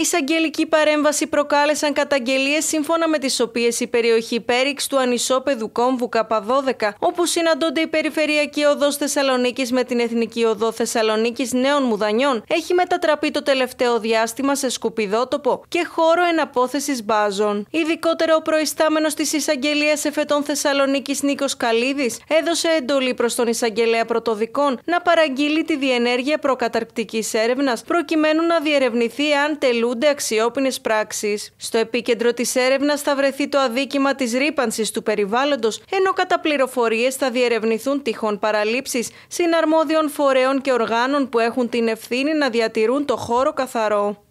εισαγγελική παρέμβαση προκάλεσαν καταγγελίες σύμφωνα με τις οποίες η περιοχή Πέριξ του ανισόπεδου Καπα Κ12, όπου συναντώνται η περιφερειακή οδός Θεσσαλονίκης με την εθνική οδό Θεσσαλονίκης Νέων Μουδανιών, έχει μετατραπεί το τελευταίο διάστημα σε σκουπιδότοπο και χώρο εναπόθεσης μπάζων. Ειδικότερα, ο προϊστάμενος της εισαγγελίας εφετών Θεσσαλονίκης Νίκος Καλίδης έδωσε εντολή προς τον εισαγγελέα πρωτοδικών να παραγγείλει τη διενέργεια προκαταρκτικής έρευνας προκειμένου να διερευνηθεί αν τελούν αξιόπινες πράξεις. Στο επίκεντρο της έρευνας θα βρεθεί το αδίκημα της ρήπανσης του περιβάλλοντος, ενώ κατά πληροφορίες θα διερευνηθούν τυχόν παραλήψεις συναρμόδιων φορέων και οργάνων που έχουν την ευθύνη να διατηρούν το χώρο καθαρό.